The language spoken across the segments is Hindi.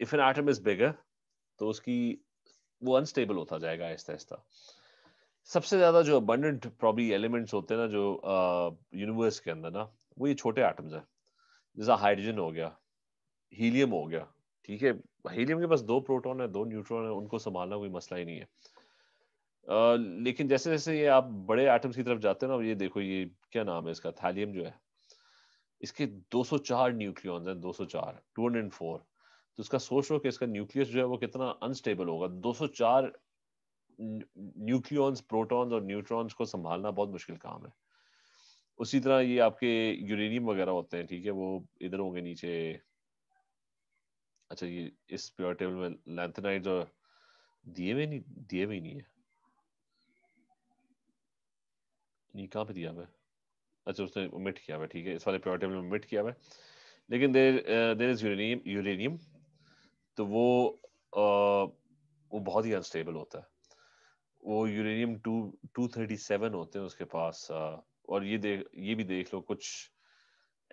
If an atom is bigger तो उसकी वो अनस्टेबल होता जाएगा आहिस्ता आहिस्ता सबसे ज़्यादा जो अबंडेंट प्रॉब्ली एलिमेंट्स होते हैं ना जो यूनिवर्स uh, के अंदर ना वो ये छोटे आइटम्स हैं जैसा हाइड्रोजन हो गया हीलियम हो गया ठीक है हीलियम के पास दो प्रोटॉन है दो न्यूट्रॉन है उनको संभालना कोई मसला ही नहीं है Uh, लेकिन जैसे जैसे ये आप बड़े आइटम्स की तरफ जाते हो ना ये देखो ये क्या नाम है इसका थैलियम जो है इसके 204 न्यूक्लियॉन्स हैं 204 204 तो इसका सोच लो कि इसका न्यूक्लियस जो है वो कितना अनस्टेबल होगा 204 न्यूक्लियॉन्स प्रोटॉन्स और न्यूट्रॉन्स को संभालना बहुत मुश्किल काम है उसी तरह ये आपके यूरेनियम वगैरह होते हैं ठीक है वो इधर होंगे नीचे अच्छा ये इस प्योर टेबल में लैंथेनाइड्स और दिए हुए नहीं दिए हुए नहीं है नहीं कहाँ पे दिया हुआ है अच्छा उसने मिट किया हुआ है ठीक है इस वाले प्योर टेबल में मिट किया हुआ है लेकिन there there is uranium uranium तो वो आ, वो बहुत ही अनस्टेबल होता है वो uranium two two thirty seven होते हैं उसके पास और ये देख ये भी देख लो कुछ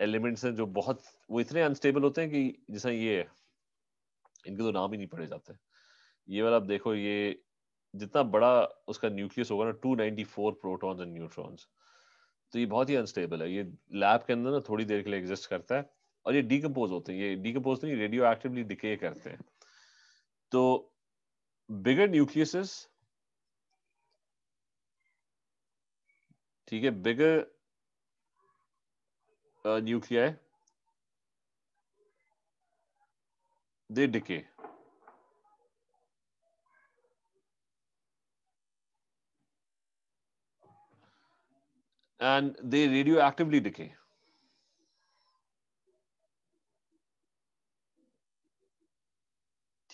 एलिमेंट्स हैं जो बहुत वो इतने अनस्टेबल होते हैं कि जैसा ये है इनके तो नाम ही नहीं पड़े जाते ये वाला आप देखो ये जितना बड़ा उसका न्यूक्लियस होगा ना two ninety four proton and neutrons तो ये बहुत ही अनस्टेबल है ये लैब के अंदर ना थोड़ी देर के लिए एग्जिस्ट करता है और ये डिकम्पोज होते हैं ये डिकम्पोज तो नहीं रेडियो एक्टिवली डिके करते हैं तो बिगर न्यूक्लियस ठीक है bigger nuclei they decay they radioactively decay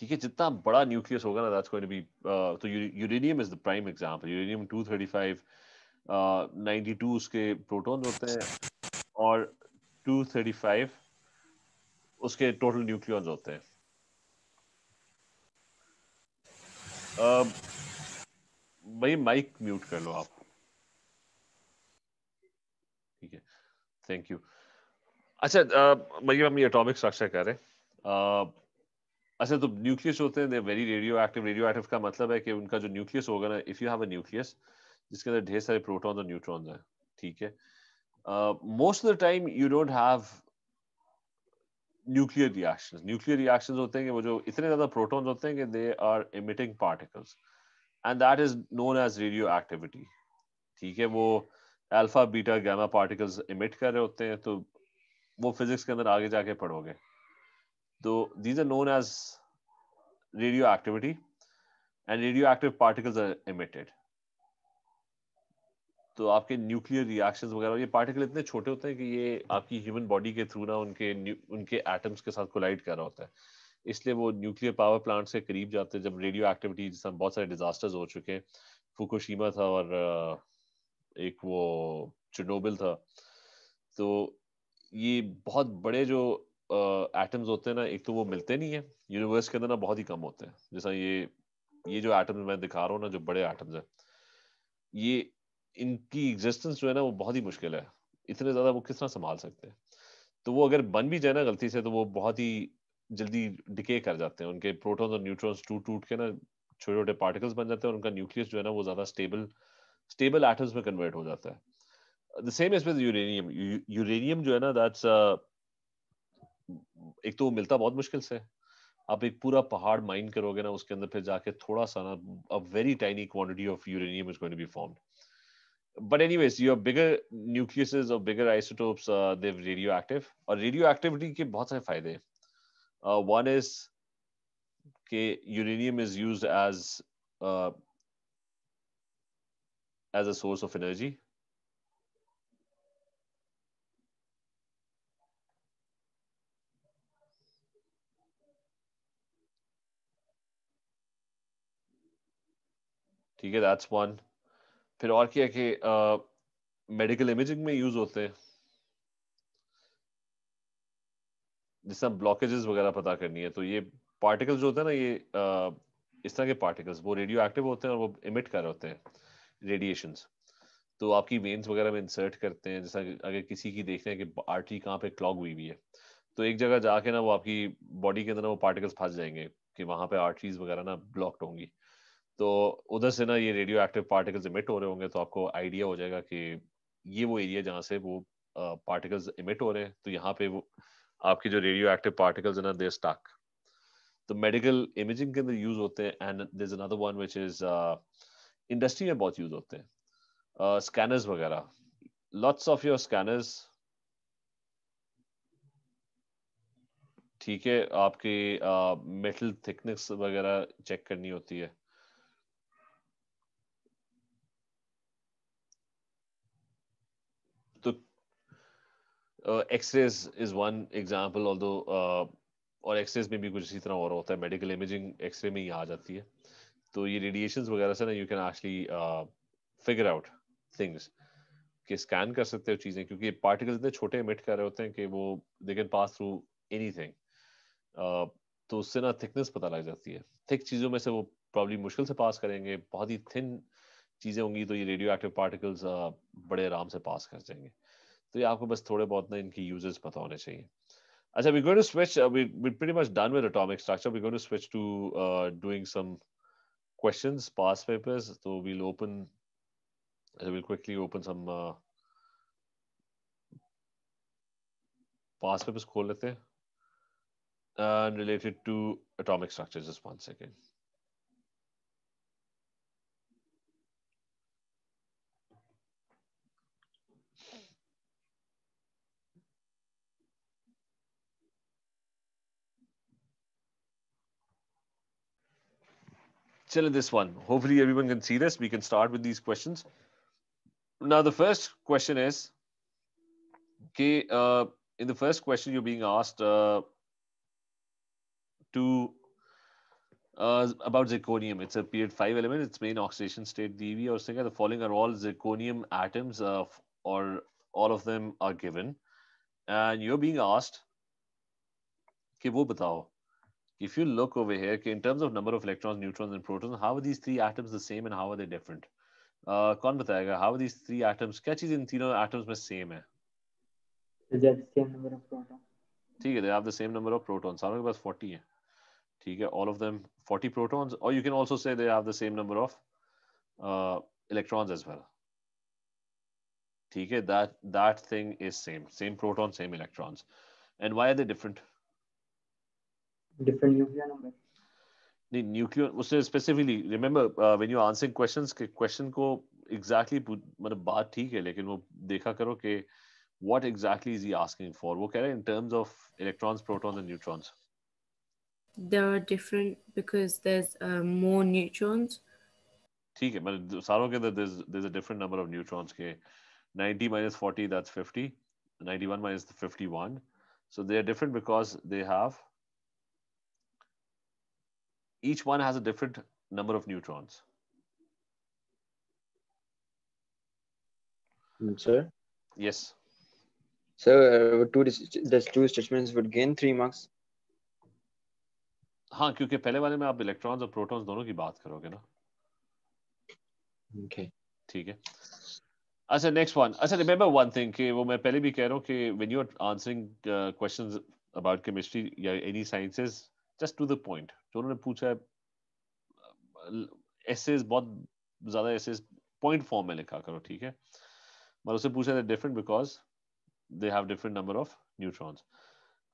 ठीक है जितना बड़ा न्यूक्लियस होगा ना दैट्स गोइंग टू बी तो uranium is the prime example uranium 235 92 उसके प्रोटॉन होते हैं और 235 उसके टोटल न्यूक्लियॉन्स होते हैं uh, भाई माइक म्यूट कर लो आप ठीक है थैंक यू अच्छा भैया uh, हम ये एटॉमिक स्ट्रक्चर रहे करें अच्छा तो न्यूक्लियस होते हैं very radioactive radioactive का मतलब है कि उनका जो न्यूक्लियस होगा ना if you have a nucleus जिसके अंदर ढेर सारे प्रोटॉन्स और न्यूट्रॉन्स हैं ठीक है most of the time you don't have nuclear reactions nuclear reactions होते हैं कि वो जो इतने ज्यादा प्रोटॉन्स होते हैं कि they are emitting particles and that is known as radioactivity ठीक है वो alpha beta gamma particles emit कर रहे होते हैं तो वो फिजिक्स के अंदर आगे जाके पढ़ोगे Though तो these are known as radioactivity, and radioactive particles are emitted. तो आपके न्यूक्लियर रिएक्शन वगैरह ये पार्टिकल इतने छोटे होते हैं कि ये आपकी ह्यूमन बॉडी के थ्रू ना उनके उनके एटम्स के साथ कोलाइड कर रहा होता है इसलिए वो न्यूक्लियर पावर प्लांट से करीब जाते हैं जब रेडियो एक्टिविटी जिसमें बहुत सारे डिजास्टर्स हो चुके हैं फुकोशीमा था और एक वो चुनोबिल था तो ये बहुत बड़े जो एटम्स होते हैं ना एक तो वो मिलते नहीं है यूनिवर्स के अंदर ना बहुत ही कम होते हैं जैसा ये ये जो एटम्स मैं दिखा रहा हूँ ना जो बड़े एटम्स हैं ये इनकी एग्जिस्टेंस जो है ना वो बहुत ही मुश्किल है इतने ज़्यादा वो किस तरह संभाल सकते हैं तो वो अगर बन भी जाए ना गलती से तो वो बहुत ही जल्दी डिके कर जाते हैं उनके प्रोटोन्स और न्यूट्रॉन्स टूट टूट के ना छोटे छोटे पार्टिकल्स बन जाते हैं और उनका न्यूक्लियस जो है ना वो ज़्यादा स्टेबल स्टेबल एटम्स में कन्वर्ट हो जाता है the same is with uranium uranium जो है ना दैट्स एक तो मिलता बहुत मुश्किल से आप एक पूरा पहाड़ माइन करोगे ना उसके अंदर फिर जाके थोड़ा सा ना a very tiny quantity of uranium is going to be formed but anyways your bigger nucleus और bigger isotopes they radioactive और रेडियो एक्टिविटी के बहुत सारे फायदे हैं वन इज के uranium is used as as a source of energy ठीक है दैट्स वन फिर और क्या कि मेडिकल इमेजिंग में यूज होते हैं जिससे ब्लॉकेजेस वगैरह पता करनी है तो ये पार्टिकल्स जो होते हैं ना ये आ, इस तरह के पार्टिकल्स वो रेडियो एक्टिव होते हैं और वो इमिट कर रहे होते हैं रेडिएशन तो आपकी वेन्स वगैरह में इंसर्ट करते हैं जैसा अगर किसी की देख रहे हैं कि आर्टरी कहाँ पे क्लॉग हुई हुई है तो एक जगह जाके ना वो आपकी बॉडी के अंदर ना वो पार्टिकल्स फंस जाएंगे कि वहां पे आर्टरीज वगैरह ना ब्लॉक्ड होंगी तो उधर से ना ये रेडियो एक्टिव पार्टिकल्स इमिट हो रहे होंगे तो आपको आइडिया हो जाएगा कि ये वो एरिया जहाँ से वो पार्टिकल्स इमिट हो रहे हैं तो यहाँ पे वो आपके जो रेडियो एक्टिव पार्टिकल्स है ना दे स्टाक तो मेडिकल इमेजिंग के अंदर यूज होते हैं and another one which is industry में बहुत यूज होते हैं स्कैनर्स वगैरह लॉट्स ऑफ योर स्कैनर्स ठीक है आपकी मेटल थिकनेस वगैरह चेक करनी होती है uh, x-rays is one example although uh, और एक्सरेज में भी कुछ इसी तरह और होता है मेडिकल इमेजिंग एक्सरे में ही आ जाती है तो ये रेडिएशंस वगैरह से ना you can actually figure out things कि स्कैन कर सकते हो चीज़ें क्योंकि पार्टिकल्स इतने छोटे इमिट कर रहे होते हैं कि वो they can pass through anything तो उससे ना थिकनेस पता लग जाती है थिक चीज़ों में से वो प्रॉब्लम मुश्किल से पास करेंगे बहुत ही थिन चीज़ें होंगी तो ये रेडियो एक्टिव पार्टिकल्स बड़े आराम से पास कर जाएंगे तो ये आपको बस थोड़े बहुत ना इनके यूजेस पता होने चाहिए अच्छा we going to switch we we pretty much done with atomic structure we going to switch to doing some questions past papers तो we will open I will quickly open some past papers खोल लेते हैं and related to atomic structures just one second still in this one. Hopefully, everyone can see this. We can start with these questions. Now, the first question is okay, uh, in the first question, you're being asked uh, to uh, about zirconium. It's a period 5 element. Its main oxidation state dV or something. The following are all zirconium atoms uh, or all of them are given. And you're being asked, okay, wo batao if you look over here, okay, in terms of number of electrons, neutrons, and protons, how are these three atoms the same and how are they different? Uh, कौन बताएगा how are these three atoms क्या in three atoms में same है ठीक है they have the same number of protons सारों के पास 40 है ठीक है all of them 40 protons or you can also say they have the same number of uh, electrons as well ठीक है that that thing is same same proton same electrons and why are they different different nuclear number. The nuclear, उससे specifically remember uh, when you are answering questions के question co exactly put. मतलब बात ठीक है लेकिन वो देखा करो कि what exactly is he asking for? वो कह रहे in terms of electrons, protons and neutrons. There are different because there's uh, more neutrons. Okay, है मतलब सारों के अंदर there's there's a different number of neutrons के 90 minus 40 that's 50, 91 minus 51, so they are different because they have each one has a different number of neutrons. Sir? Yes. So, uh, two, those two statements would gain three marks. हाँ क्योंकि पहले वाले में आप इलेक्ट्रॉन्स और प्रोटॉन्स दोनों की बात करोगे ना okay. ठीक है अच्छा नेक्स्ट वन अच्छा रिमेंबर वन थिंग कि वो मैं पहले भी कह रहा हूँ कि when you are answering questions about chemistry या any sciences just to the point जो उन्होंने पूछा है एसेज uh, बहुत ज्यादा एसेज पॉइंट फॉर्म में लिखा करो ठीक है मगर उसे पूछा था different because they have different number of neutrons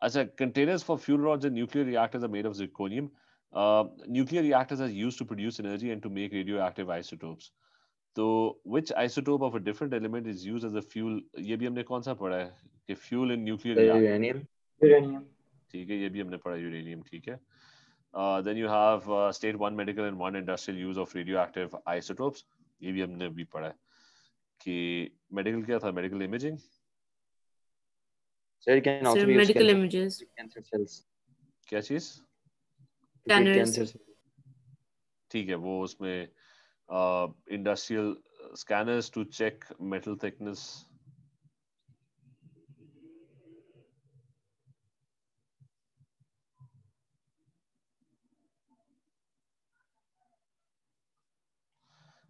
अच्छा containers for fuel rods in nuclear reactors are made of zirconium. Uh, nuclear reactors are used to produce energy and to make radioactive isotopes. So, which isotope of a different element is used as a fuel? ये भी हमने कौन सा पढ़ा है कि fuel in nuclear uranium. Uranium. ठीक है ये भी हमने पढ़ा यूरेनियम ठीक है then you have state one medical and one industrial use of radioactive isotopes ये भी हमने अभी पढ़ा है कि मेडिकल क्या था medical imaging sir can also be medical images cancer cells क्या चीज ठीक है वो उसमें industrial scanners to check metal thickness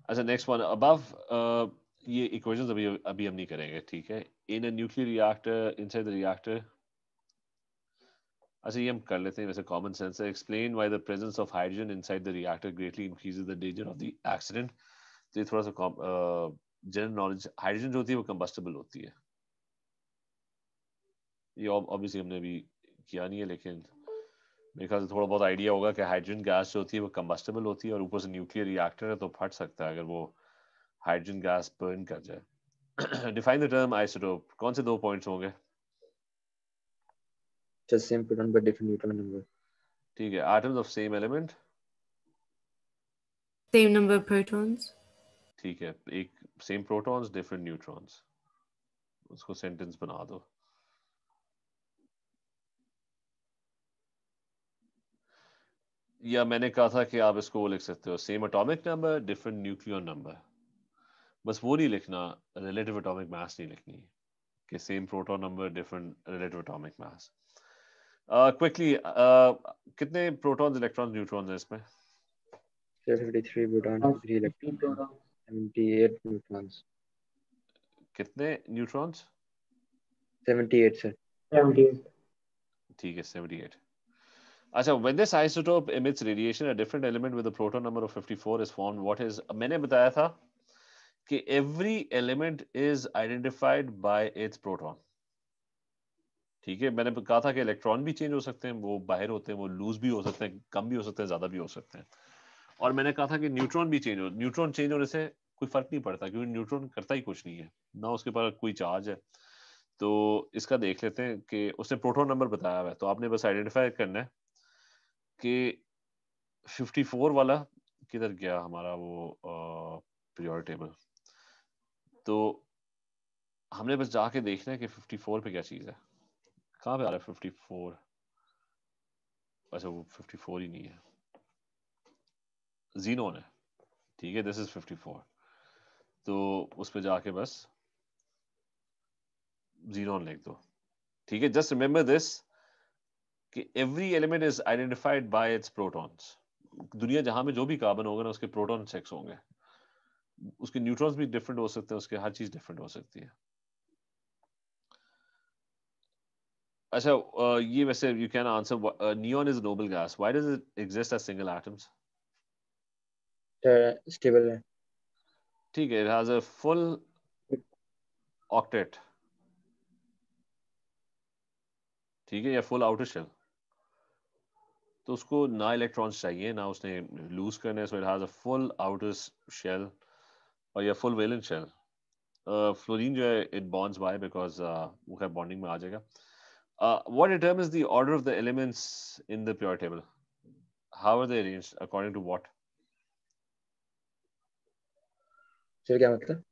अच्छा नेक्स्ट वन अबव ये इक्वेशंस अभी अभी हम नहीं करेंगे ठीक है in a nuclear reactor inside the reactor अच्छा ये हम कर लेते हैं वैसे कॉमन सेंस है explain why the presence of hydrogen inside the reactor greatly increases the danger of the accident तो ये थोड़ा सा जनरल नॉलेज हाइड्रोजन जो होती है वो कंबस्टेबल होती है ये ऑब्वियसली हमने अभी किया नहीं है लेकिन मेरे ख्याल से थोड़ा बहुत आइडिया होगा कि हाइड्रोजन गैस जो होती है वो कम्बस्टेबल होती है और ऊपर से न्यूक्लियर रिएक्टर है तो फट सकता है अगर वो हाइड्रोजन गैस बर्न कर जाए डिफाइन द टर्म आइसोटोप कौन से दो पॉइंट्स होंगे just same proton but different neutron number ठीक है atoms of same element same number protons ठीक है एक सेम प्रोटॉन्स डिफरेंट न्यूट्रॉन्स उसको सेंटेंस बना दो या मैंने कहा था कि आप इसको वो लिख सकते हो same atomic number different nuclear number बस वो नहीं लिखना रिलेटिव अटोमिक मास नहीं लिखनी कि same proton number different relative atomic mass quickly कितने प्रोटॉन्स इलेक्ट्रॉन्स न्यूट्रॉन्स हैं इसमें 53 प्रोटॉन 53 इलेक्ट्रॉन 78 न्यूट्रॉन्स कितने न्यूट्रॉन्स 78 सर 78 ठीक है 78 अच्छा when this isotope emits radiation a different element with a proton number of 54 is formed what is मैंने बताया था कि every element is identified by its proton ठीक है मैंने कहा था कि इलेक्ट्रॉन भी चेंज हो सकते हैं वो बाहर होते हैं वो लूज भी हो सकते हैं कम भी हो सकते हैं ज्यादा भी हो सकते हैं और मैंने कहा था कि न्यूट्रॉन भी चेंज हो न्यूट्रॉन चेंज होने से कोई फर्क नहीं पड़ता क्योंकि न्यूट्रॉन करता ही कुछ नहीं है ना उसके पास कोई चार्ज है तो इसका देख लेते हैं कि उसने प्रोटोन नंबर बताया हुआ है तो आपने बस आइडेंटिफाई करना है कि 54 वाला किधर गया हमारा वो प्रियोर टेबल तो हमने बस जाके देखना है कि 54 पे क्या चीज़ है कहाँ पे आ रहा है 54 अच्छा वो 54 ही नहीं है जीनोन है ठीक है दिस इज 54 तो उस पर जाके बस जीनोन लिख दो ठीक है जस्ट रिमेंबर दिस कि every element is identified by its protons दुनिया जहां में जो भी कार्बन होगा ना उसके प्रोटॉन सेक्स होंगे उसके न्यूट्रॉन्स भी डिफरेंट हो सकते हैं उसके हर चीज डिफरेंट हो सकती है अच्छा ये वैसे you can answer neon is noble gas why does it exist as single atoms stable है ठीक है it has a full octet ठीक है या फुल आउटर शेल तो उसको ना इलेक्ट्रॉन्स चाहिए ना उसने लूज करने so it has a full outer shell और या फुल वेलेंस शेल फ्लोरीन जो है इट बॉन्ड्स बाय बिकॉज वो है बॉन्डिंग में आ जाएगा what is the order of the elements in the pure table how are they arranged according to what फिर क्या मतलब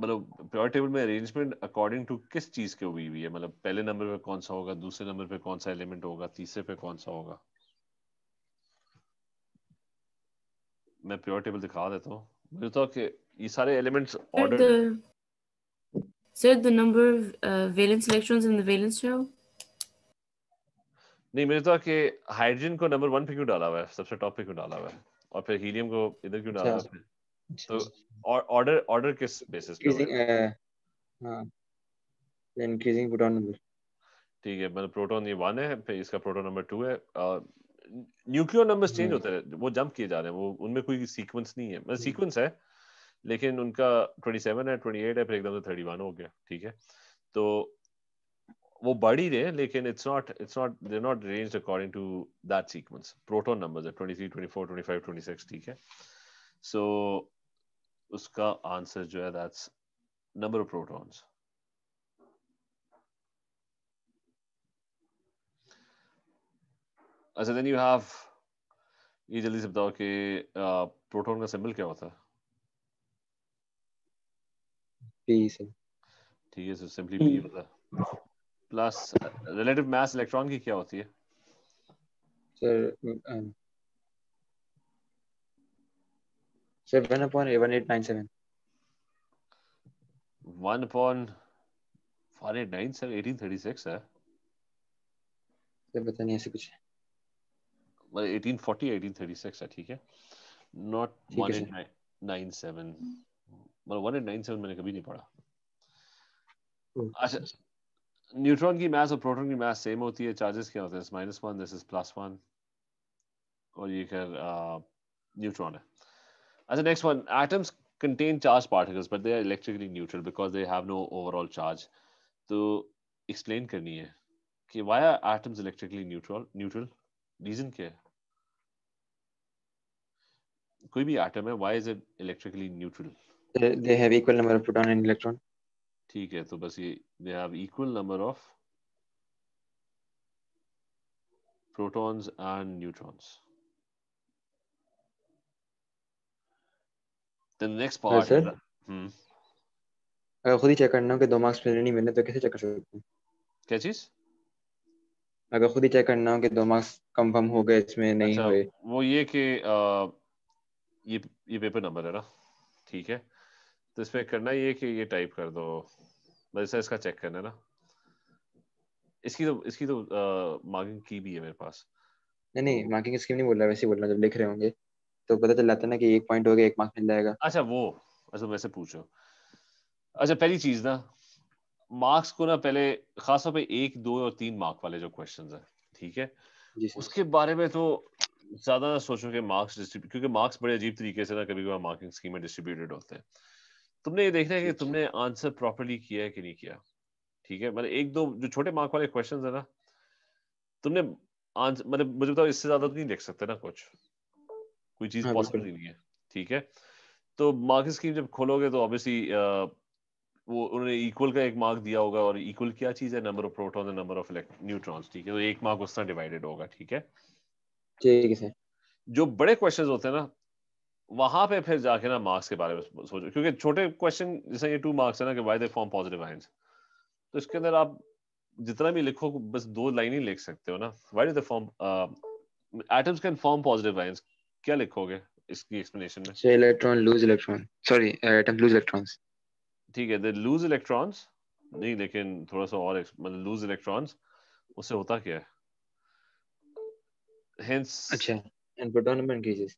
मतलब प्योर टेबल में अरेंजमेंट अकॉर्डिंग टू किस चीज के हुई हुई है मतलब पहले नंबर पे कौन सा होगा दूसरे नंबर पे कौन सा एलिमेंट होगा तीसरे पे कौन सा होगा मैं प्योर टेबल दिखा देता हूँ मुझे तो कि ये सारे elements order sir the number of valence electrons in the valence shell नहीं मुझे तो कि हाइड्रोजन को नंबर 1 पे क्यों डाला हुआ है सबसे टॉप पे क्यों डाला हुआ है और फिर हीलियम को इधर क्यों डाला अच्छा। हुआ है तो ऑर्डर अच्छा, ऑर्डर अच्छा। किस बेसिस पे हां इंक्रीजिंग प्रोटॉन नंबर ठीक है मतलब प्रोटॉन ये वन है फिर इसका प्रोटॉन नंबर टू है न्यूक्लियर नंबर्स चेंज होते हैं वो जंप किए जा रहे हैं वो उनमें कोई सीक्वेंस नहीं है मतलब सीक्वेंस हम्म। है लेकिन उनका 27 है 28 है फिर एकदम से 31 हो गया ठीक है तो वो बढ़ ही रहे हैं लेकिन it's not it's not they are not arranged according to that sequence proton numbers है 23 24 25 26 ठीक है सो so, उसका आंसर जो है दैट्स नंबर ऑफ प्रोटॉन्स अच्छा देन यू हैव ये जल्दी से बताओ कि प्रोटॉन का सिंबल क्या होता है ठीक है सो सिंपली पी होता है प्लस रिलेटिव मास इलेक्ट्रॉन की क्या होती है सर 7 upon 1897. 1 upon 489 सर 1836 है सर पता नहीं ऐसे कुछ है मतलब 1840 1836 है ठीक है नॉट 1897 मतलब 1897 मैंने कभी नहीं पढ़ा hmm. अच्छा न्यूट्रॉन की मास और प्रोटॉन की मास सेम होती है चार्जेस क्या होते हैं minus one this is plus one और ये खैर न्यूट्रॉन uh, है As the next one, atoms contain charged particles, but they are electrically neutral because they have no overall charge. to explain karni hai ki why are atoms electrically neutral? Neutral reason kya koi bhi atom hai why is it electrically neutral? They, have equal number of proton and electron. theek hai to bas ye they have equal number of protons and neutrons. then the next part no, hmm. अगर खुद ही चेक करना हो कि दो मार्क्स मिले नहीं मिले तो कैसे चेक कर सकते हैं क्या चीज अगर खुद ही चेक करना हो कि दो मार्क्स कंफर्म हो गए इसमें नहीं अच्छा, हुए वो ये कि ये ये पेपर नंबर है ना ठीक है तो इस पे करना ये कि ये टाइप कर दो जैसे इसका चेक करना है ना इसकी तो इसकी तो मार्किंग की भी है मेरे पास नहीं नहीं मार्किंग स्कीम नहीं बोल रहा वैसे बोल रहा जब लिख रहे होंगे तो पता चल जाता ना कि एक पॉइंट हो गया एक मार्क्स मिल जाएगा अच्छा वो अच्छा वैसे पूछो अच्छा पहली चीज ना मार्क्स को ना पहले खासतौर पे एक दो और तीन मार्क वाले जो क्वेश्चन है ठीक है उसके बारे में तो ज्यादा ना सोचो कि मार्क्स डिस्ट्रीब्यूट क्योंकि मार्क्स बड़े अजीब तरीके से ना कभी कभी मार्किंग स्कीम में डिस्ट्रीब्यूटेड होते हैं तुमने ये देखना है कि तुमने आंसर प्रॉपरली किया है कि नहीं किया ठीक है मतलब एक दो जो छोटे मार्क वाले क्वेश्चन है ना तुमने आंसर मतलब मुझे बताओ इससे ज्यादा तो नहीं लिख सकते ना कुछ कोई चीज पॉसिबल हाँ, ही नहीं है ठीक है तो मार्क स्कीम जब खोलोगे तो ऑब्वियसली वो उन्होंने इक्वल का एक मार्क दिया होगा और इक्वल क्या चीज है number of proton number of neutrons ठीक है तो एक मार्क उस तरह डिवाइडेड होगा ठीक है ठीक है जो बड़े क्वेश्चन होते हैं ना वहां पे फिर जाके ना मार्क्स के बारे में सोचो क्योंकि छोटे क्वेश्चन जैसे ये टू मार्क्स है ना कि why they form positive ions तो इसके अंदर आप जितना भी लिखो बस दो लाइन ही लिख सकते हो ना why do they form atoms can form positive ions क्या लिखोगे इसकी एक्सप्लेनेशन में से electron lose electron sorry atom lose electrons ठीक है द लूज इलेक्ट्रॉन्स नहीं लेकिन थोड़ा सा और मतलब लूज इलेक्ट्रॉन्स उससे होता क्या है हेंस अच्छा एंड प्रोटॉन नंबर इंक्रीजेस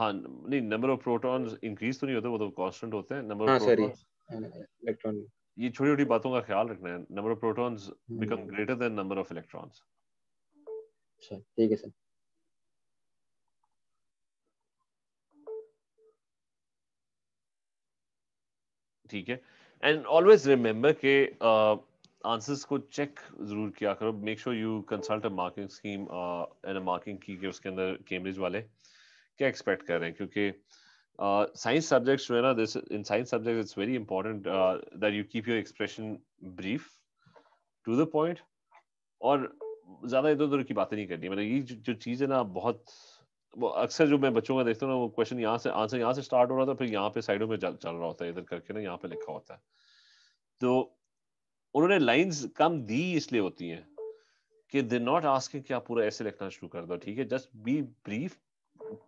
हां नहीं नंबर ऑफ प्रोटॉन्स इंक्रीज तो नहीं होते वो तो कांस्टेंट होते हैं नंबर ऑफ प्रोटॉन्स इलेक्ट्रॉन ये छोटी छोटी बातों का ख्याल रखना है number of protons become greater than number of electrons ठीक है सर ठीक है एंड ऑलवेज रिमेंबर के आंसर्स को चेक जरूर किया करो make sure you consult a marking scheme and a marking की के उसके अंदर कैम्ब्रिज वाले क्या एक्सपेक्ट कर रहे हैं क्योंकि साइंस uh, सब्जेक्ट्स जो है ना this in science subject it's very important that you keep your expression brief to the point और ज़्यादा इधर उधर की बातें नहीं करनी मतलब ये जो चीज़ है ना बहुत वो अक्सर जो मैं बच्चों का देखता हूँ ना वो क्वेश्चन यहाँ से आंसर यहाँ से स्टार्ट हो रहा था फिर यहाँ पे साइडों में चल रहा होता है इधर करके ना यहाँ पे लिखा होता है तो उन्होंने लाइंस कम दी इसलिए होती हैं कि दे नॉट आस्किंग कि आप पूरा ऐसे लिखना शुरू कर दो ठीक है just be brief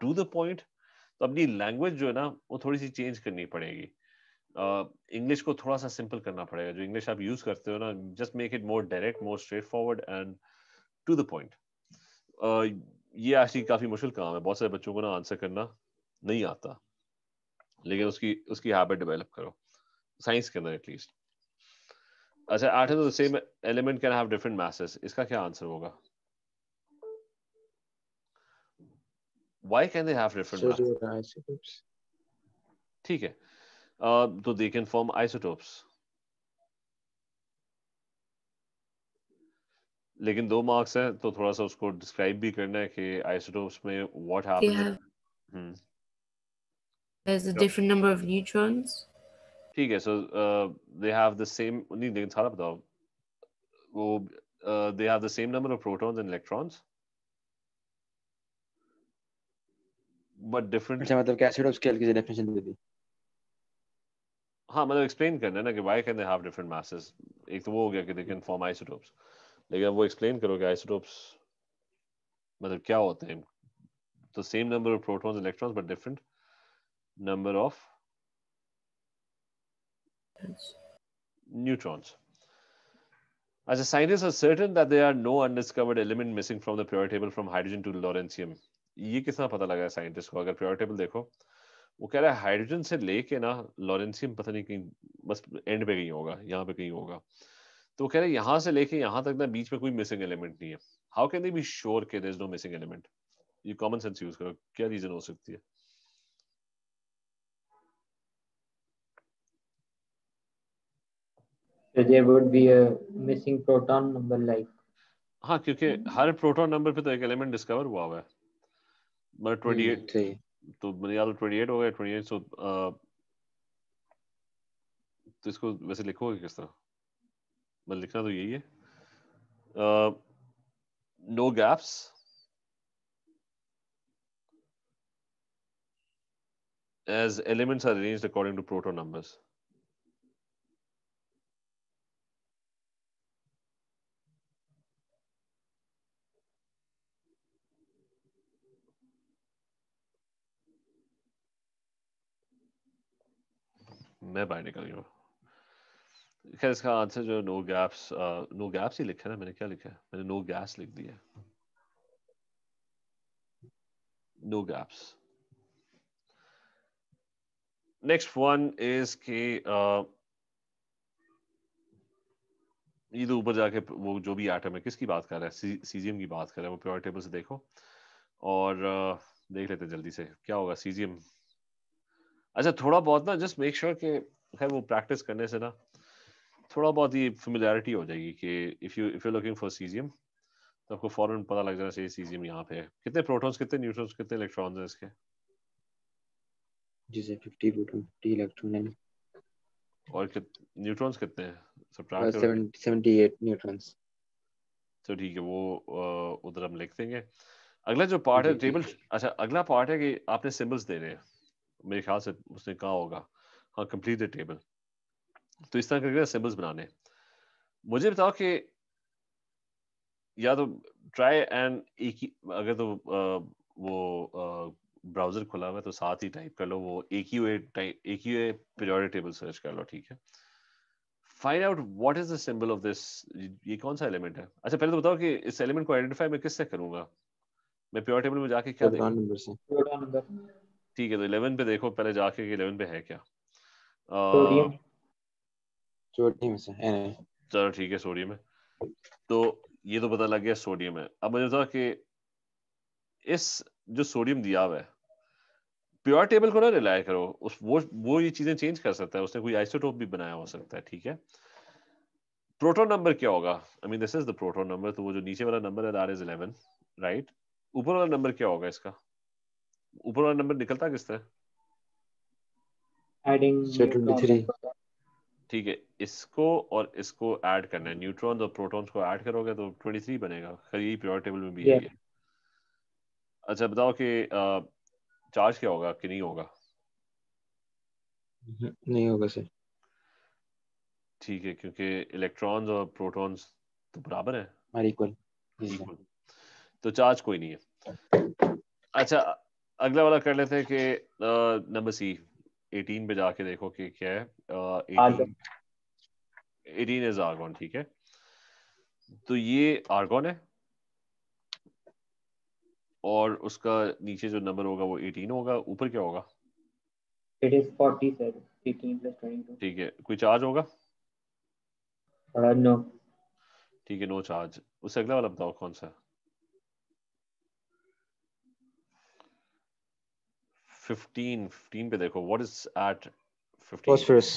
to the point तो अपनी लैंग्वेज जो है ना वो थोड़ी सी चेंज करनी पड़ेगी इंग्लिश uh, को थोड़ा सा सिंपल करना पड़ेगा जो इंग्लिश आप यूज करते हो ना just make it more direct more straightforward and to the point ये ऐसी काफी मुश्किल काम है बहुत सारे बच्चों को ना आंसर करना नहीं आता लेकिन उसकी उसकी हैबिट डेवलप करो साइंस के अंदर एटलीस्ट अच्छा आठ तो same element can have different masses इसका क्या आंसर होगा why can they have different isotopes ठीक है तो दे कैन फॉर्म आइसोटोप्स लेकिन दो मार्क्स हैं तो थोड़ा सा उसको डिस्क्राइब भी करना है कि आइसोटोप्स में what happens there is a different number of neutrons ठीक है so they have the same नहीं लेकिन सारा बताओ वो they have the same number of protons and electrons but different अच्छा मतलब क्या एसिड ऑफ स्केल की डेफिनेशन दे दी हाँ मतलब एक्सप्लेन करना है ना कि why can they have different masses एक तो वो हो गया कि दे कैन फॉर्म आइसोटोप्स लेकिन वो एक्सप्लेन करो कि आइसोटोप्स मतलब क्या होते हैं the same number of protons electrons but different number of neutrons As a scientist are certain that there are no undiscovered element missing from the periodic table from hydrogen to lawrencium. ये कितना पता लगा है साइंटिस्ट को अगर periodic table देखो वो कह रहा है हाइड्रोजन से लेके ना लॉरेंसियम पता नहीं कहीं बस एंड पे कहीं होगा यहाँ पे कहीं होगा तो वो कह रहे हैं यहां से लेके यहां तक ना बीच में कोई मिसिंग एलिमेंट नहीं है how can they be sure के there is no missing element ये कॉमन सेंस यूज करो क्या रीजन हो सकती है So there would be a missing proton number like हाँ क्योंकि हर प्रोटॉन नंबर पे तो एक एलिमेंट डिस्कवर हुआ हुआ है मतलब 28 hmm, तो मेरे याद 28 हो गया 28 सो uh, तो इसको वैसे लिखोगे किस तरह मैं लिखना तो यही है no uh, gaps no as elements are arranged according to proton numbers. मैं बाहर निकल गया खैर इसका आंसर जो नो गैप्स नो गैप्स ही लिखा ना मैंने क्या लिखा है मैंने नो गैप्स लिख दिया no gaps next one is कि ये तो ऊपर जाके वो जो भी एटम है किसकी बात कर रहा है सीजियम की बात कर रहा है वो प्योर टेबल से देखो और uh, देख लेते जल्दी से क्या होगा सीजियम अच्छा थोड़ा बहुत ना जस्ट मेक श्योर कि खैर वो प्रैक्टिस करने से ना थोड़ा बहुत ही फेमिलियरिटी हो जाएगी कि if you if you looking for caesium तो आपको फॉरन पता लग जाना चाहिए सीजियम यहाँ पे कितने प्रोटॉन्स कितने न्यूट्रॉन्स कितने इलेक्ट्रॉन्स हैं इसके जी सर 50 प्रोटॉन 50 इलेक्ट्रॉन हैं और कित न्यूट्रॉन्स कितने हैं सब्ट्रैक्ट 78 न्यूट्रॉन्स तो ठीक है वो uh, उधर हम लिख देंगे अगला जो पार्ट है टेबल अच्छा अगला पार्ट है कि आपने सिंबल्स देने हैं मेरे ख्याल से उसने कहा होगा हाँ कंप्लीट द टेबल तो इस तरह करके सिंबल्स बनाने मुझे बताओ कि या तो ट्राई एंड एक ही अगर तो आ, वो ब्राउजर खुला हुआ है तो साथ ही टाइप कर लो वो एक ही a type a Q a periodic table search कर लो ठीक है find out what is the symbol of this ये कौन सा एलिमेंट है अच्छा पहले तो बताओ कि इस एलिमेंट को आइडेंटिफाई मैं किससे करूंगा मैं प्योर टेबल में जाके क्या देखूं नंबर से ठीक है तो 11 पे देखो पहले जाके कि 11 पे है क्या uh, चोटी में से है चलो ठीक है सोडियम है तो ये तो पता लग गया सोडियम है अब मुझे बताओ कि इस जो सोडियम दिया हुआ है प्योर टेबल को ना रिलाय करो उस वो वो ये चीजें चेंज कर सकता है उसने कोई आइसोटोप भी बनाया हो सकता है ठीक है प्रोटोन नंबर क्या होगा I mean this is the proton number तो वो जो नीचे वाला नंबर है दैट इज 11 राइट ऊपर वाला नंबर क्या होगा इसका ऊपर वाला नंबर निकलता किस तरह एडिंग ठीक है इसको और इसको ऐड करना है न्यूट्रॉन्स और प्रोटॉन्स को ऐड करोगे तो 23 बनेगा करीब पीरियोडिक टेबल में भी yeah. है अच्छा बताओ कि चार्ज क्या होगा कि नहीं होगा नहीं होगा सर ठीक है क्योंकि इलेक्ट्रॉन्स और प्रोटॉन्स तो बराबर है इक्वल हाँ, तो चार्ज कोई नहीं है अच्छा अगला वाला कर लेते हैं कि नंबर सी एटीन पे जाके देखो कि क्या है एटीन इज आर्गोन ठीक है तो ये आर्गोन है और उसका नीचे जो नंबर होगा वो एटीन होगा ऊपर क्या होगा इट इज फोर्टी सर ठीक है कोई चार्ज होगा नो uh, ठीक है नो चार्ज उससे अगला वाला बताओ कौन सा फिफ्टीन फिफ्टीन पे देखो what is at fifteen phosphorus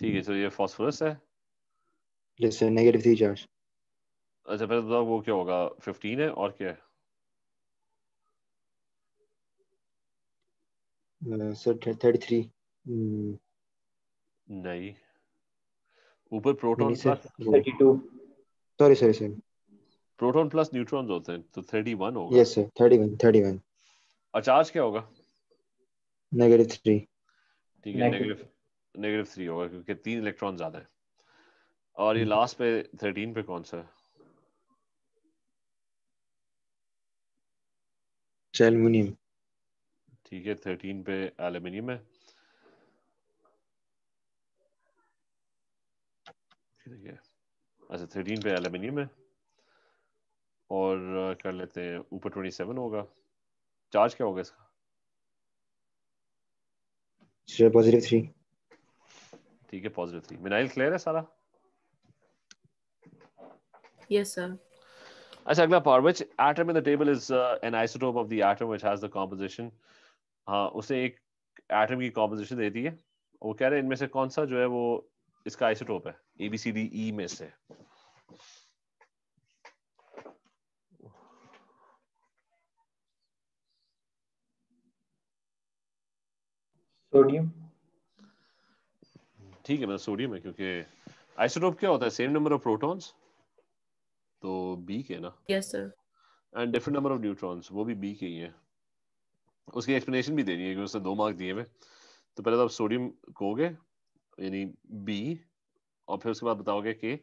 ठीक है तो ये फॉस्फोरस है yes sir negative three charge अच्छा फिर बताओ वो क्या होगा फिफ्टीन है और क्या है सर थर्टी थ्री नहीं ऊपर proton plus 32 sorry sorry sir proton plus neutrons होते हैं तो 31 होगा यस सर 31 31 और चार्ज क्या होगा नेगेटिव थ्री ठीक है नेगेटिव नेगेटिव थ्री होगा क्योंकि तीन इलेक्ट्रॉन ज्यादा है और ये लास्ट पे थर्टीन पे कौन सा है एल्यूमिनियम अच्छा, ठीक है थर्टीन पे एल्यूमिनियम है ठीक है अच्छा थर्टीन पे एल्यूमिनियम है और uh, कर लेते हैं ऊपर ट्वेंटी सेवन होगा चार्ज क्या होगा इसका सर पॉजिटिव 3 ठीक है पॉजिटिव 3 विनाइल क्लियर है सारा यस सर अच्छा अगला part which atom in the table is an isotope of the atom which has the composition हां उसे एक एटम की कंपोजिशन दे दी है वो कह रहे हैं इनमें से कौन सा जो है वो इसका आइसोटोप है A B C D E में से सोडियम ठीक है मैं सोडियम है क्योंकि आइसोटोप क्या होता है सेम नंबर ऑफ प्रोटॉन्स तो बी के ना yes sir and different number of neutrons वो भी बी के ही है उसकी एक्सप्लेनेशन भी देनी है क्योंकि उसने दो मार्क दिए हुए तो पहले तो आप सोडियम कहोगे यानी बी और फिर उसके बाद बताओगे कि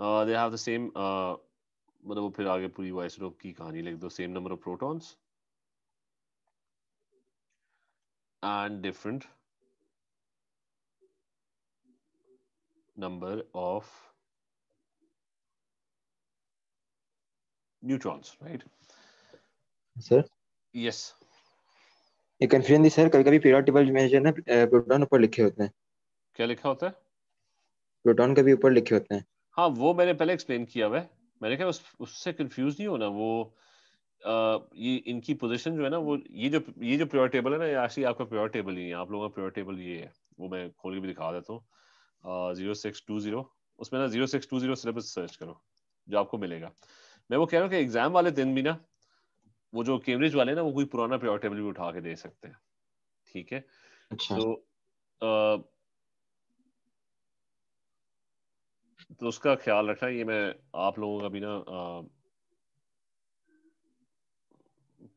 दे हैव द सेम मतलब वो फिर आगे पूरी वाइसरोप की कहानी लिख दो same number of protons and different number of neutrons, right? Sir? Yes. ये कंफ्यूजन थी सर कभी कभी पीरियड टेबल में जो है ना प्रोटॉन ऊपर लिखे होते हैं क्या लिखा होता है प्रोटॉन कभी ऊपर लिखे होते हैं हाँ वो मैंने पहले एक्सप्लेन किया हुआ है मैंने कहा उस उससे कंफ्यूज नहीं होना वो ये इनकी पोजीशन जो है ना वो ये जो ये जो प्योर टेबल है ना एक्चुअली आपका प्योर टेबल ही है आप लोगों का प्योर टेबल ये है वो मैं खोल के भी दिखा देता हूँ जीरो सिक्स टू जीरो उसमें ना zero six two zero syllabus search करो जो आपको मिलेगा मैं वो कह रहा हूँ कि एग्जाम वाले दिन भी ना वो जो कैम्ब्रिज वाले ना वो कोई पुराना प्योर टेबल भी उठा के दे सकते हैं ठीक है अच्छा। तो आ, तो उसका ख्याल रखना ये मैं आप लोगों का भी ना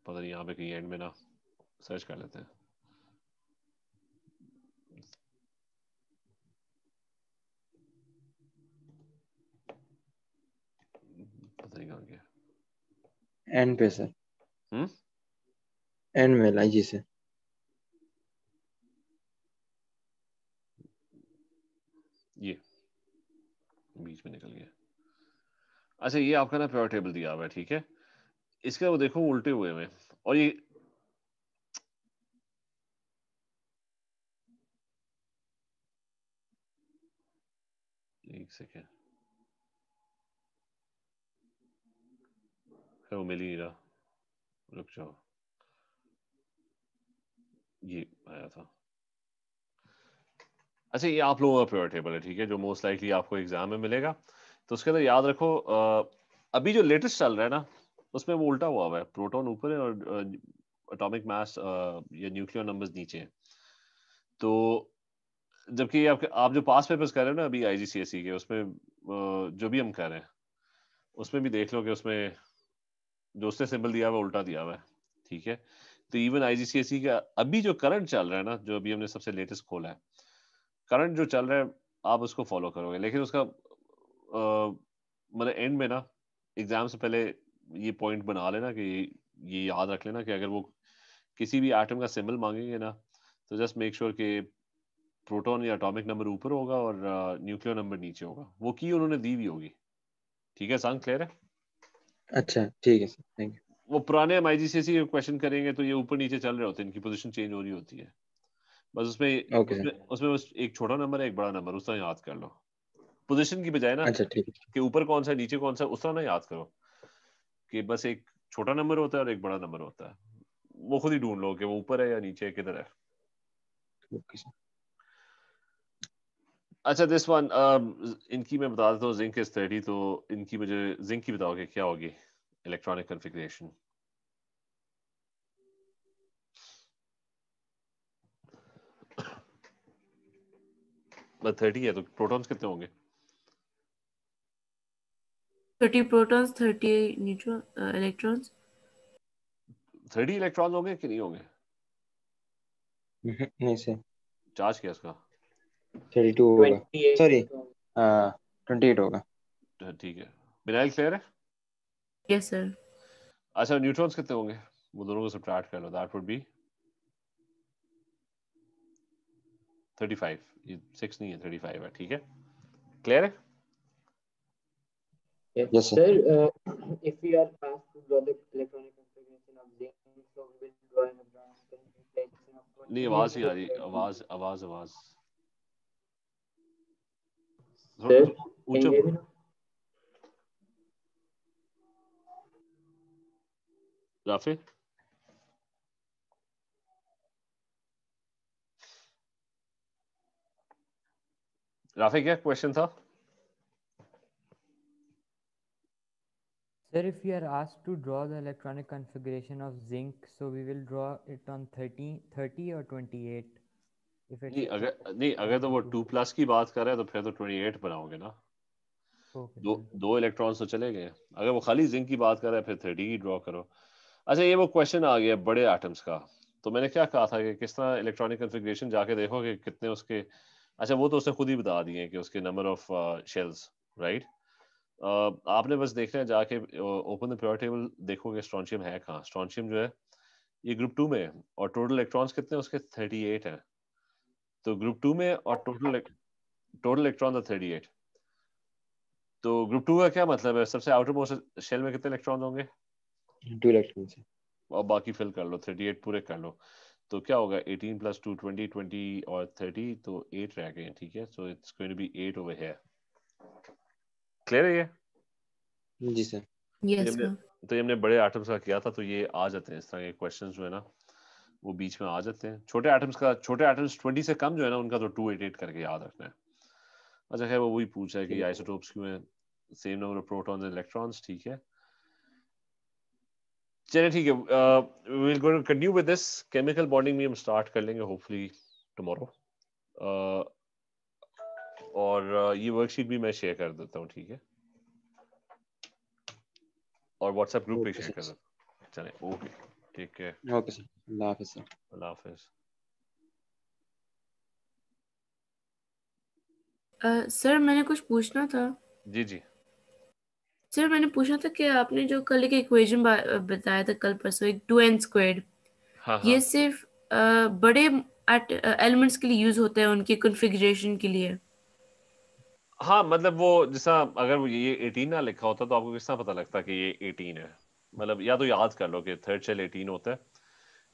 पता नहीं यहाँ पे कहीं एंड में ना सर्च कर लेते हैं एंड पे सर हम्म एंड में लाइजी से ये बीच में निकल गया अच्छा ये आपका ना प्योर टेबल दिया हुआ है ठीक है इसका देखो उल्टे हुए में और ये एक सेकेंड वो मिल ही रहा रुक जाओ ये आया था अच्छा ये आप लोगों का प्योर टेबल है ठीक है जो मोस्ट लाइकली आपको एग्जाम में मिलेगा तो उसके अंदर याद रखो अभी जो लेटेस्ट चल रहा है ना उसमें वो उल्टा हुआ हुआ है प्रोटॉन ऊपर है और एटॉमिक मास या न्यूक्लियर नंबर्स नीचे हैं तो जबकि आपके आप जो पास पेपर्स कर रहे हो ना अभी आई e के उसमें जो भी हम कर रहे हैं उसमें भी देख लो कि उसमें जो उसने सिंबल दिया हुआ उल्टा दिया हुआ है ठीक है तो इवन आईजीसीएसई का अभी जो करंट चल रहा है ना जो अभी हमने सबसे लेटेस्ट खोला है करंट जो चल रहा है आप उसको फॉलो करोगे लेकिन उसका मतलब एंड में ना एग्जाम से पहले ये पॉइंट बना लेना कि ये याद रख लेना कि अगर वो किसी भी एटम का सिंबल मांगेंगे ना तो जस्ट मेक श्योर कि प्रोटॉन या एटॉमिक नंबर ऊपर होगा और न्यूक्लियर uh, नंबर नीचे होगा वो की उन्होंने दी भी होगी ठीक है सांग क्लियर है अच्छा ठीक है थैंक यू वो पुराने एम आई e के क्वेश्चन करेंगे तो ये ऊपर नीचे चल रहे होते हैं इनकी पोजिशन चेंज हो रही होती है बस उसमें okay. उसमें, उस एक छोटा नंबर है एक बड़ा नंबर उस तरह याद कर लो पोजिशन की बजाय ना अच्छा ठीक कि ऊपर कौन सा नीचे कौन सा उस तरह ना याद करो कि बस एक छोटा नंबर होता है और एक बड़ा नंबर होता है वो खुद ही ढूंढ लो कि वो ऊपर है या नीचे किधर है अच्छा दिस वन um, इनकी मैं बता देता हूँ जिंक इज थर्टी तो इनकी मुझे जिंक की बताओगे क्या होगी इलेक्ट्रॉनिक कॉन्फ़िगरेशन थर्टी है तो प्रोटॉन्स कितने होंगे thirty protons thirty neutron electrons thirty electrons होंगे कि नहीं होंगे नहीं सर चार्ज क्या इसका थर्टी टू होगा सॉरी ट्वेंटी एट होगा ठीक है बिनाइल क्लियर है यस सर अच्छा न्यूट्रॉन्स कितने होंगे वो दोनों को सब्ट्रैक्ट कर लो दैट वुड बी 35 ये सिक्स नहीं है थर्टी फाइव है ठीक है क्लियर है Okay. Yes, sir. sir uh, if we are asked to draw the electronic configuration of zinc, so we will draw an advanced configuration of. नहीं आवाज ही आ रही आवाज आवाज आवाज ऊंचा राफे राफे क्या क्वेश्चन था Sir, if you are asked to draw the electronic configuration of zinc, so we will draw it on 30, 30 or 28. If it नहीं अगर नहीं अगर तो वो टू प्लस की बात कर रहे हैं तो फिर तो 28 बनाओगे ना दो दो इलेक्ट्रॉन्स तो चले गए अगर वो खाली जिंक की बात कर रहे हैं फिर 30 की ड्रॉ करो अच्छा ये वो क्वेश्चन आ गया बड़े एटम्स का तो मैंने क्या कहा था कि किस तरह इलेक्ट्रॉनिक कन्फिग्रेशन जाके देखो कि कितने उसके अच्छा वो तो उसने खुद ही बता दिए कि उसके नंबर ऑफ शेल्स राइट आपने बस देखना है जाके ओपन द प्योर टेबल देखोगे स्ट्रॉन्शियम है कहाँ स्ट्रॉन्शियम जो है ये ग्रुप टू में है और टोटल इलेक्ट्रॉन्स कितने उसके थर्टी एट है तो ग्रुप टू में और टोटल टोटल इलेक्ट्रॉन था थर्टी एट तो ग्रुप टू का क्या मतलब है सबसे आउटर मोस्ट शेल में कितने इलेक्ट्रॉन होंगे टू इलेक्ट्रॉन और बाकी फिल कर लो थर्टी एट पूरे कर लो तो क्या होगा eighteen plus two twenty twenty और थर्टी तो एट रह गए ठीक है so it's going to be eight over here clear है ये जी सर yes, तो ये हमने तो बड़े आइटम्स का किया था तो ये आ जाते हैं इस तरह के क्वेश्चंस जो है ना वो बीच में आ जाते हैं छोटे आइटम्स का छोटे आइटम्स 20 से कम जो है ना उनका तो 288 करके याद रखना है अच्छा खैर वो वही पूछ रहा है कि आइसोटोप्स क्यों हैं same number of protons and electrons ठीक है चलिए ठीक है we will go to continue with this chemical bonding भी हम स्टार्ट कर लेंगे होपफुली टुमारो और ये वर्कशीट भी मैं शेयर कर देता हूँ ठीक है और व्हाट्सएप ग्रुप पे शेयर कर देता हूँ चले ओके ठीक है ओके सर अल्लाह हाफिज़ सर अल्लाह हाफिज़ सर uh, मैंने कुछ पूछना था जी जी सर मैंने पूछा था कि आपने जो कल एक इक्वेशन बताया था कल परसों एक टू एन स्क्वाड ये सिर्फ uh, बड़े एलिमेंट्स के लिए यूज होता है उनके कॉन्फ़िगरेशन के लिए हाँ मतलब वो जैसा अगर वो ये एटीन ना लिखा होता तो आपको किस तरह पता लगता कि ये एटीन है मतलब या तो याद कर लो कि थर्ड शेल एटीन होता है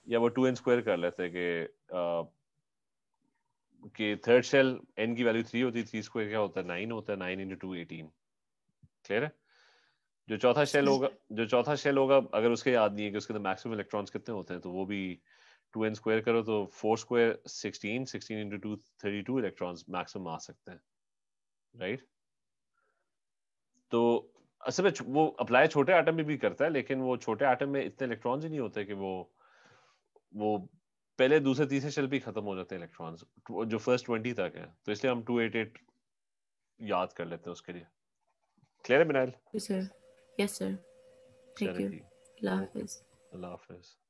या वो टू एन स्क्वायर कर लेते कि कि थर्ड शेल एन की वैल्यू थ्री होती थ्री स्क्वायर क्या होता है नाइन होता है nine into two eighteen clear है जो चौथा शेल होगा जो चौथा शेल होगा अगर उसके याद नहीं है कि उसके अंदर मैक्सिमम इलेक्ट्रॉन्स कितने होते हैं तो वो भी टू एन स्क्वायर करो तो four square sixteen sixteen into two thirty two electrons maximum आ सकते हैं राइट तो असल में वो अप्लाई छोटे आटम में भी करता है लेकिन वो छोटे आटम में इतने इलेक्ट्रॉन्स ही नहीं होते कि वो वो पहले दूसरे तीसरे शेल भी खत्म हो जाते हैं इलेक्ट्रॉन्स जो फर्स्ट ट्वेंटी तक है तो इसलिए हम टू एट एट याद कर लेते हैं उसके लिए क्लियर है बिनाइल yes sir yes sir thank you अल्लाह हाफिज अल्लाह हाफिज